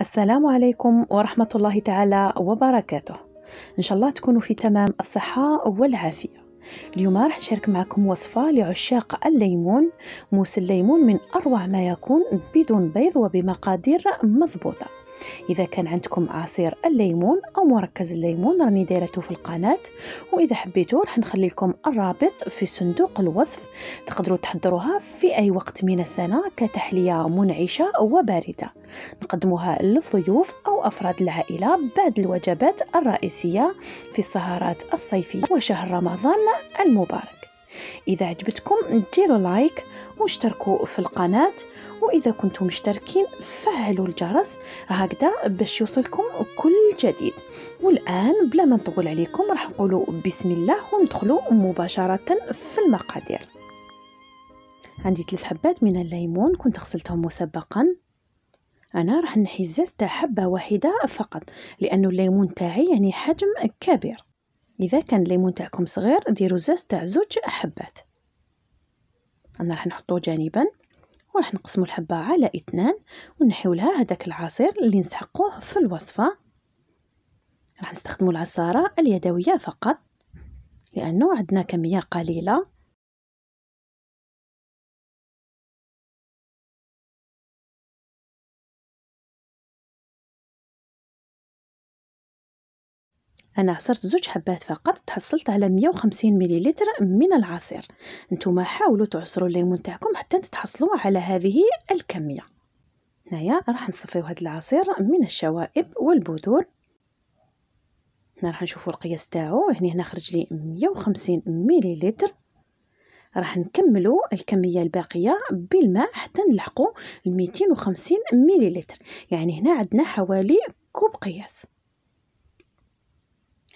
السلام عليكم ورحمة الله تعالى وبركاته إن شاء الله تكونوا في تمام الصحة والعافية اليوم راح نشارك معكم وصفة لعشاق الليمون موس الليمون من أروع ما يكون بدون بيض وبمقادير مضبوطة اذا كان عندكم عصير الليمون او مركز الليمون راني دايرته في القناه واذا حبيتو راح نخلي لكم الرابط في صندوق الوصف تقدروا تحضروها في اي وقت من السنه كتحليه منعشه وبارده نقدموها للضيوف او افراد العائله بعد الوجبات الرئيسيه في السهرات الصيفيه وشهر رمضان المبارك إذا عجبتكم ديروا لايك واشتركوا في القناة وإذا كنتم مشتركين فعلوا الجرس هكذا باش يوصلكم كل جديد والآن بلا ما نطول عليكم راح نقولوا بسم الله وندخلوا مباشرة في المقادير عندي ثلاث حبات من الليمون كنت غسلتهم مسبقا انا راح نحي الزاز تاع حبه واحده فقط لانه الليمون تاعي يعني حجم كبير اذا كان الليمون تاعكم صغير ديروا زاز تاع زوج حبات انا راح نحطو جانبا وراح نقسمو الحبة على اثنان ونحيو لها هذاك العصير اللي نسحقوه في الوصفة راح نستخدمو العصارة اليدوية فقط لأنه عندنا كمية قليلة أنا عصرت زوج حبات فقط تحصلت على 150 مليلتر من العصير نتوما حاولوا تعصروا الليمون تاعكم حتى تتحصلوا على هذه الكمية هنايا راح نصفيو هذا العصير من الشوائب والبذور هنا راح نشوفوا القياس تاعو هنا هنا خرج لي 150 مليلتر راح نكملوا الكميه الباقيه بالماء حتى نلحقوا 250 مليلتر يعني هنا عندنا حوالي كوب قياس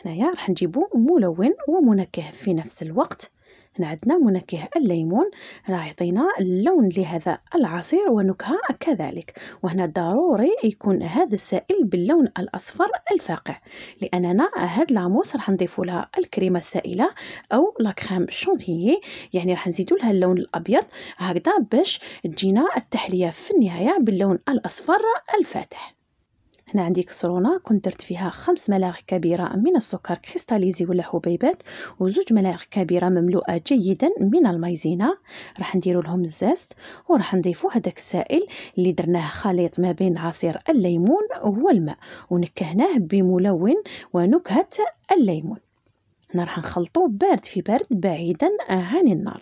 هنايا راح نجيبو ملون ومنكه في نفس الوقت هنا عندنا منكه الليمون راه يعطينا اللون لهذا العصير ونكهه كذلك وهنا ضروري يكون هذا السائل باللون الاصفر الفاقع لاننا هاد لاموس راح نضيف لها الكريمه السائله او لا كريم شونتيي يعني راح نزيدو لها اللون الابيض هكذا باش تجينا التحليه في النهايه باللون الاصفر الفاتح هنا عندي كسرونه كنت درت فيها خمس ملاعق كبيره من السكر كريستاليزي ولا حبيبات وزوج ملاعق كبيره مملوءه جيدا من المايزينا راح نديروا لهم الزاست وراح نضيفو هذاك السائل اللي درناه خليط ما بين عصير الليمون والماء ونكهناه بملون ونكهه الليمون هنا راح نخلطو بارد في بارد بعيدا عن آه، النار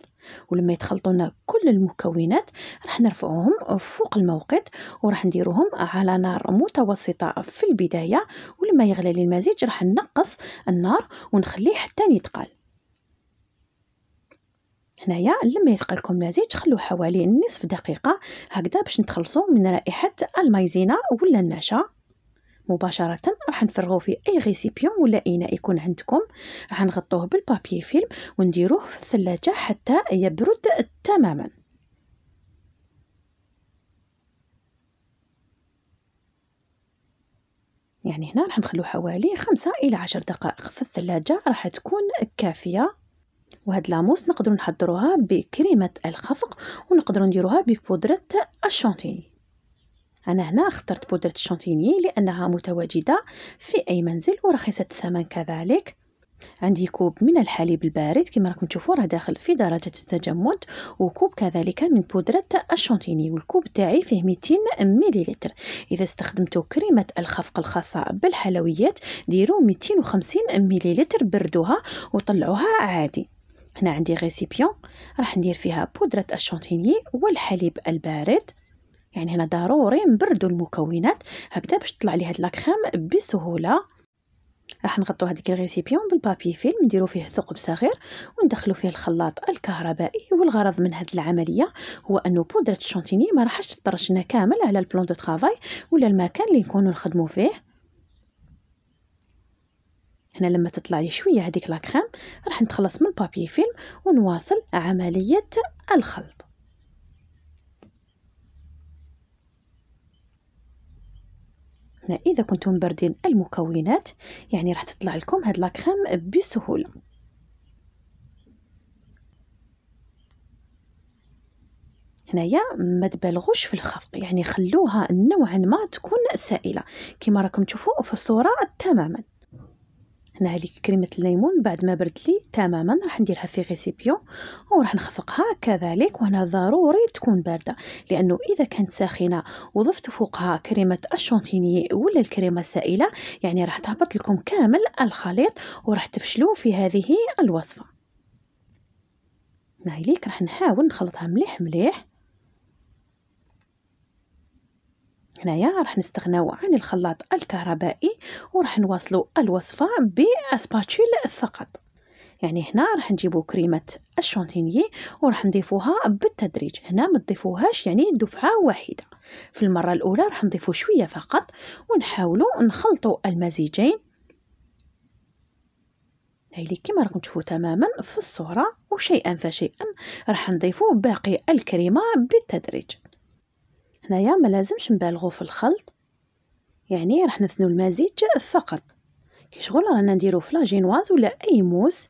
ولما يتخلطوا لنا كل المكونات راح نرفعوهم فوق الموقد وراح نديروهم على نار متوسطه في البدايه ولما يغلي لي المزيج راح ننقص النار ونخليه حتى يتقال هنايا لما يثقل لكم المزيج خلوه حوالي نصف دقيقه هكذا باش نتخلصوا من رائحه المايزينا ولا النشا مباشره راح نفرغوه في اي غيسيبيون ولا اناء يكون عندكم راح نغطوه بالبابي فيلم ونديروه في الثلاجه حتى يبرد تماما يعني هنا راح نخلو حوالي خمسة إلى عشر دقائق في الثلاجة راح تكون كافية وهاد لاموس نقدرو نحضروها بكريمة الخفق ونقدروا نديروها ببودرة الشانتيني أنا هنا اخترت بودرة الشانتيني لأنها متواجدة في أي منزل ورخيصة الثمن كذلك عندي كوب من الحليب البارد كما راكم تشوفوا راه داخل في درجة التجمد وكوب كذلك من بودرة الشونتيني والكوب تاعي فيه 200 مليلتر إذا استخدمتوا كريمة الخفق الخاصة بالحلويات ديروا 250 مليلتر بردوها وطلعوها عادي هنا عندي غيسيبيون راح ندير فيها بودرة الشونتيني والحليب البارد يعني هنا ضروري نبردوا المكونات هكذا باش تطلع لي هاد لاكريم بسهوله راح نغطوا هذيك الريسيبيون بالبابي فيلم نديرو فيه ثقب صغير وندخلو فيه الخلاط الكهربائي والغرض من هذه العمليه هو انه بودره الشونتيني ما راحش تطرشنا كامل على البلون دو طرافاي ولا المكان اللي نكونوا نخدمو فيه هنا لما تطلع لي شويه هذيك لاكريم راح نتخلص من البابي فيلم ونواصل عمليه الخلط أثناء إذا كنتم باردين المكونات يعني راح تطلع لكم هاد لاكريم بسهولة هنايا ما تبالغوش في الخفق يعني خلوها نوعا ما تكون سائله كما راكم تشوفوا في الصوره تماما هنا هذيك كريمه الليمون بعد ما برد لي تماما راح نديرها في غيسيبيون وراح نخفقها كذلك وهنا ضروري تكون بارده لانه اذا كانت ساخنه وضفت فوقها كريمه الشونتيني ولا الكريمه السائله يعني راح تهبط لكم كامل الخليط وراح تفشلوا في هذه الوصفه هنا ليك راح نحاول نخلطها مليح مليح هنايا راح نستغناو عن الخلاط الكهربائي وراح نواصلو الوصفه باسباتشول فقط يعني هنا راح نجيبو كريمه الشونتينيي وراح نضيفوها بالتدريج هنا ما تضيفوهاش يعني دفعه واحده في المره الاولى راح نضيفو شويه فقط ونحاولوا نخلطوا المزيجين هايلي كما راكم تشوفوا تماما في الصوره وشيئا فشيئا راح نضيفو باقي الكريمه بالتدريج هنايا ما لازمش نبالغوا في الخلط يعني راح نثنوا المزيج فقط كي شغل رانا نديرو في لاجينواز ولا اي موس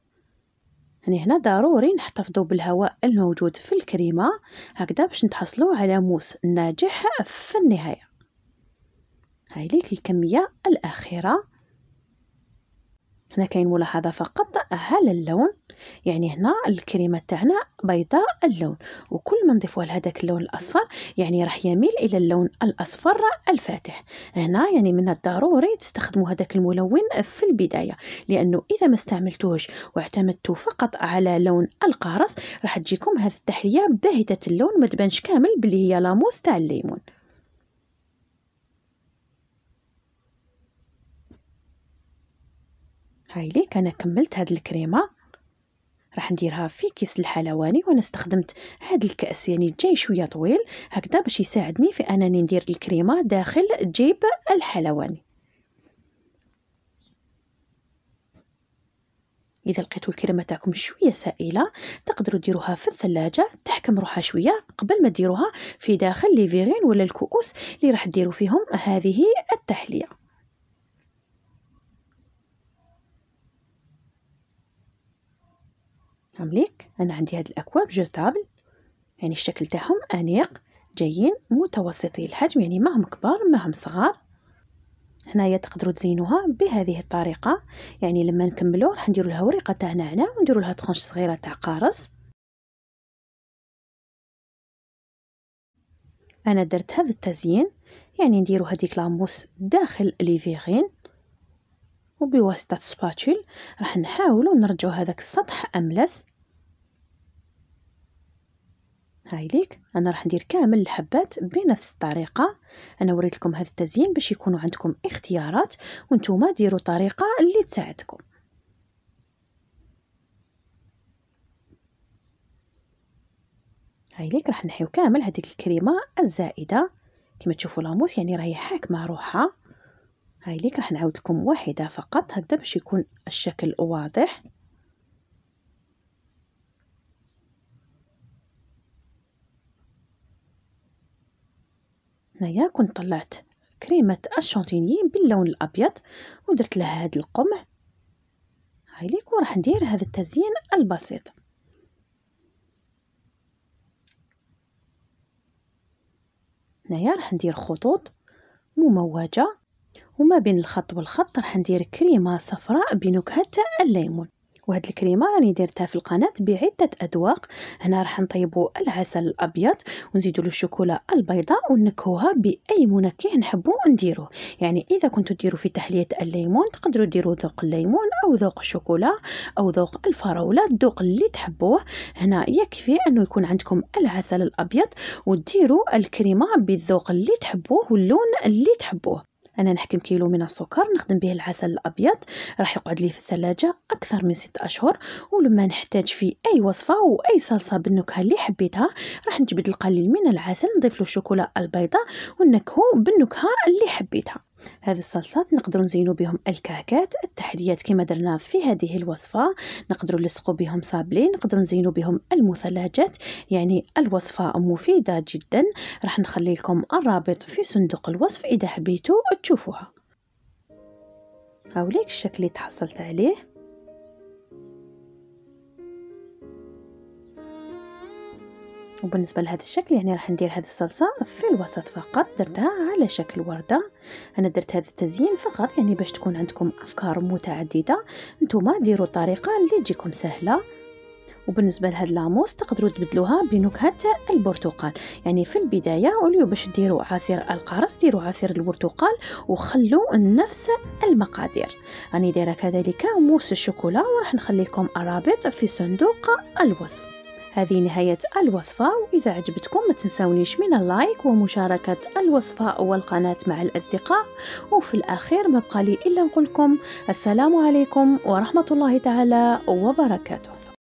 يعني هنا ضروري نحتفظوا بالهواء الموجود في الكريمه هكذا باش نتحصلوا على موس ناجح في النهايه هاي ليك الكميه الاخيره هنا كاين ملاحظه فقط على اللون يعني هنا الكريمه تاعنا بيضاء اللون وكل ما نضيفوا لهذاك اللون الاصفر يعني راح يميل الى اللون الاصفر الفاتح هنا يعني من الضروري تستخدموا هذاك الملون في البدايه لانه اذا ما استعملتوش واعتمدتوا فقط على لون القارص راح تجيكم هذه التحليه باهته اللون ما تبانش كامل بلي هي لاموس تاع الليمون هاي ليك انا كملت هاد الكريمه راح نديرها في كيس الحلواني وانا استخدمت هذا الكاس يعني جاي شويه طويل هكذا باش يساعدني في انني ندير الكريمه داخل جيب الحلواني اذا لقيتوا الكريمه تاعكم شويه سائله تقدروا ديروها في الثلاجه تحكم روحها شويه قبل ما ديروها في داخل لي فيغين ولا الكؤوس اللي راح ديروا فيهم هذه التحليه فهم ليك انا عندي هاد الاكواب جوتابل يعني الشكل تاعهم انيق جايين متوسطي الحجم يعني ما هم كبار ما هم صغار هنايا تقدروا تزينوها بهذه الطريقه يعني لما نكملو راح نديروا لها وريقه تاع نعناع ونديروا لها طخونش صغيره تاع قارص انا درت هذا التزيين يعني نديرو هذيك لاموس داخل لي فيغين وبواسطة سباتول راح نحاولو نرجعو هذاك السطح أملس هاي ليك انا راح ندير كامل الحبات بنفس الطريقه انا وريت لكم هذا التزيين باش يكونوا عندكم اختيارات وانتم ديروا طريقه اللي تساعدكم هاي ليك راح نحيو كامل هذيك الكريمه الزائده كما تشوفوا لاموس يعني راهي حاكمه روحها هاي ليك راح نعاود لكم واحده فقط هكذا باش يكون الشكل واضح هنايا كنت طلعت كريمه الشونتيني باللون الابيض ودرت لها هذا القمع هاي ليك وراح ندير هذا التزيين البسيط هنايا راح ندير خطوط مموجه وما بين الخط والخط راح ندير كريمه صفراء بنكهه الليمون وهاد الكريمه راني درتها في القناه بعده اذواق هنا راح نطيبوا العسل الابيض ونزيدوا له الشوكولا البيضاء ونكهوها باي منكه نحبوا نديروه يعني اذا كنتو ديروا في تحليه الليمون تقدروا ديروا ذوق الليمون او ذوق الشوكولا او ذوق الفراوله الذوق اللي تحبوه هنا يكفي انه يكون عندكم العسل الابيض وديروا الكريمه بالذوق اللي تحبوه واللون اللي تحبوه انا نحكم كيلو من السكر نخدم به العسل الابيض راح يقعد لي في الثلاجه اكثر من ست اشهر ولما نحتاج فيه اي وصفه واي صلصه بالنكهه اللي حبيتها راح نجبد القليل من العسل نضيف له الشوكولا البيضاء ونكهو بالنكهه اللي حبيتها هذه الصلصات نقدروا نزينوا بهم الكعكات التحليات كما درنا في هذه الوصفه نقدروا نلصقوا بهم صابلي نقدروا نزينوا بهم المثلجات يعني الوصفه مفيده جدا راح نخلي لكم الرابط في صندوق الوصف اذا حبيتوا تشوفوها هاوليك الشكل اللي تحصلت عليه وبالنسبه لهذا الشكل يعني راح ندير هذه الصلصه في الوسط فقط درتها على شكل ورده انا درت هذا التزيين فقط يعني باش تكون عندكم افكار متعدده نتوما ديروا الطريقه اللي تجيكم سهله وبالنسبه لهاد لاموس تقدروا تبدلوها بنكهه البرتقال يعني في البدايه وليو باش ديروا عصير القرص ديروا عصير البرتقال وخلوا نفس المقادير راني يعني دايره كذلك موس الشوكولا وراح نخلي لكم الرابط في صندوق الوصف هذه نهاية الوصفة وإذا عجبتكم ما تنسونيش من اللايك ومشاركة الوصفة والقناة مع الأصدقاء وفي الأخير ما بقى لي إلا نقولكم السلام عليكم ورحمة الله تعالى وبركاته